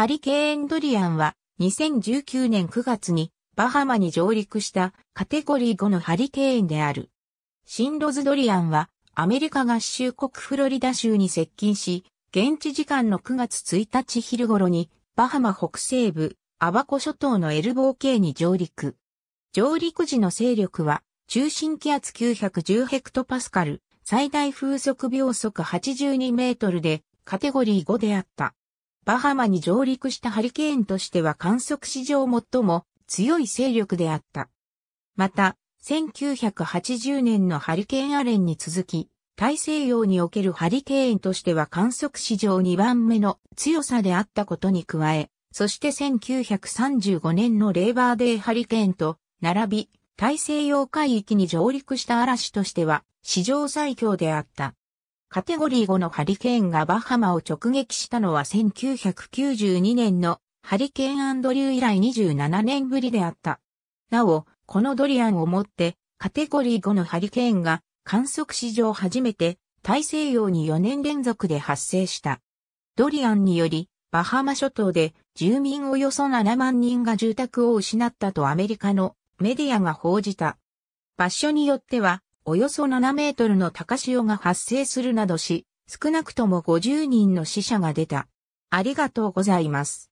ハリケーンドリアンは2019年9月にバハマに上陸したカテゴリー5のハリケーンである。シンロズドリアンはアメリカ合衆国フロリダ州に接近し、現地時間の9月1日昼頃にバハマ北西部アバコ諸島のエルボー系に上陸。上陸時の勢力は中心気圧910ヘクトパスカル、最大風速秒速82メートルでカテゴリー5であった。バハマに上陸したハリケーンとしては観測史上最も強い勢力であった。また、1980年のハリケーンアレンに続き、大西洋におけるハリケーンとしては観測史上2番目の強さであったことに加え、そして1935年のレーバーデーハリケーンと並び、大西洋海域に上陸した嵐としては史上最強であった。カテゴリー5のハリケーンがバハマを直撃したのは1992年のハリケーンアンドリュー以来27年ぶりであった。なお、このドリアンをもってカテゴリー5のハリケーンが観測史上初めて大西洋に4年連続で発生した。ドリアンによりバハマ諸島で住民およそ7万人が住宅を失ったとアメリカのメディアが報じた。場所によってはおよそ7メートルの高潮が発生するなどし、少なくとも50人の死者が出た。ありがとうございます。